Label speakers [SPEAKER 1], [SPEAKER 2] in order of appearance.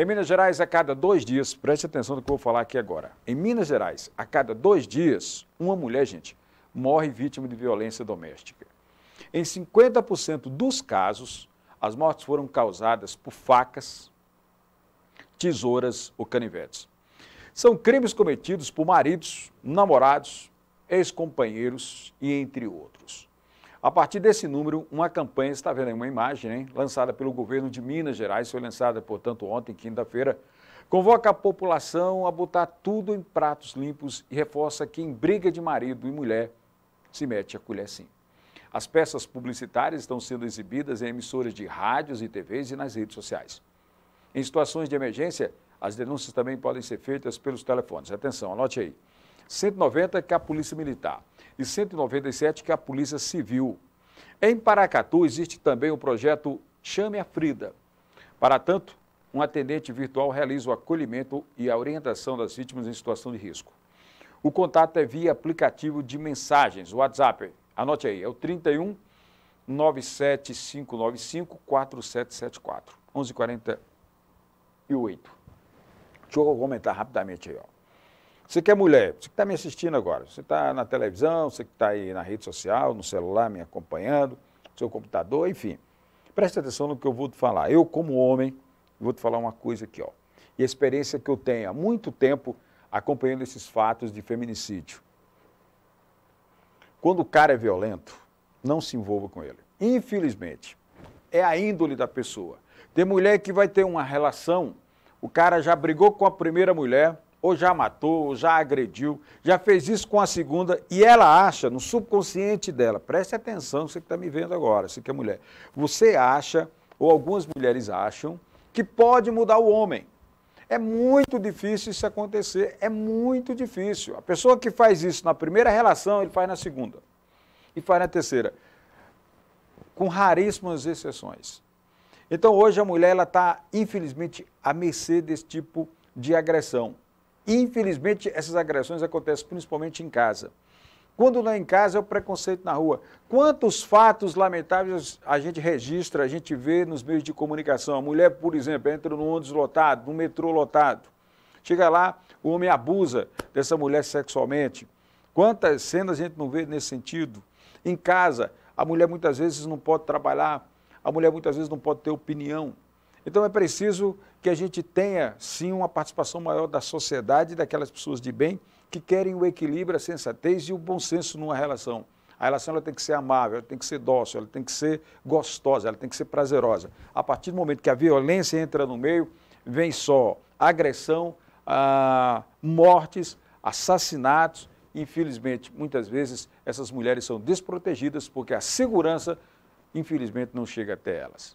[SPEAKER 1] Em Minas Gerais, a cada dois dias, preste atenção no que eu vou falar aqui agora. Em Minas Gerais, a cada dois dias, uma mulher, gente, morre vítima de violência doméstica. Em 50% dos casos, as mortes foram causadas por facas, tesouras ou canivetes. São crimes cometidos por maridos, namorados, ex-companheiros e entre outros. A partir desse número, uma campanha, está vendo aí uma imagem, hein, lançada pelo governo de Minas Gerais, foi lançada, portanto, ontem, quinta-feira, convoca a população a botar tudo em pratos limpos e reforça que em briga de marido e mulher se mete a colher sim. As peças publicitárias estão sendo exibidas em emissoras de rádios e TVs e nas redes sociais. Em situações de emergência, as denúncias também podem ser feitas pelos telefones. Atenção, anote aí. 190 que é a Polícia Militar e 197 que é a Polícia Civil. Em Paracatu existe também o projeto Chame a Frida. Para tanto, um atendente virtual realiza o acolhimento e a orientação das vítimas em situação de risco. O contato é via aplicativo de mensagens, WhatsApp. Anote aí, é o 31 97595 4774 1148. Deixa eu comentar rapidamente aí, ó. Você que é mulher, você que está me assistindo agora, você está na televisão, você que está aí na rede social, no celular me acompanhando, seu computador, enfim. Preste atenção no que eu vou te falar. Eu, como homem, vou te falar uma coisa aqui, ó. E a experiência que eu tenho há muito tempo acompanhando esses fatos de feminicídio. Quando o cara é violento, não se envolva com ele. Infelizmente, é a índole da pessoa. Tem mulher que vai ter uma relação, o cara já brigou com a primeira mulher, ou já matou, ou já agrediu, já fez isso com a segunda, e ela acha, no subconsciente dela, preste atenção, você que está me vendo agora, você que é mulher, você acha, ou algumas mulheres acham, que pode mudar o homem. É muito difícil isso acontecer, é muito difícil. A pessoa que faz isso na primeira relação, ele faz na segunda, e faz na terceira, com raríssimas exceções. Então hoje a mulher está, infelizmente, à mercê desse tipo de agressão. Infelizmente, essas agressões acontecem principalmente em casa. Quando não é em casa, é o preconceito na rua. Quantos fatos lamentáveis a gente registra, a gente vê nos meios de comunicação? A mulher, por exemplo, entra num ônibus lotado, num metrô lotado. Chega lá, o homem abusa dessa mulher sexualmente. Quantas cenas a gente não vê nesse sentido? Em casa, a mulher muitas vezes não pode trabalhar, a mulher muitas vezes não pode ter opinião. Então é preciso que a gente tenha, sim, uma participação maior da sociedade, daquelas pessoas de bem que querem o equilíbrio, a sensatez e o bom senso numa relação. A relação ela tem que ser amável, ela tem que ser dócil, ela tem que ser gostosa, ela tem que ser prazerosa. A partir do momento que a violência entra no meio, vem só agressão, ah, mortes, assassinatos. Infelizmente, muitas vezes essas mulheres são desprotegidas porque a segurança, infelizmente, não chega até elas.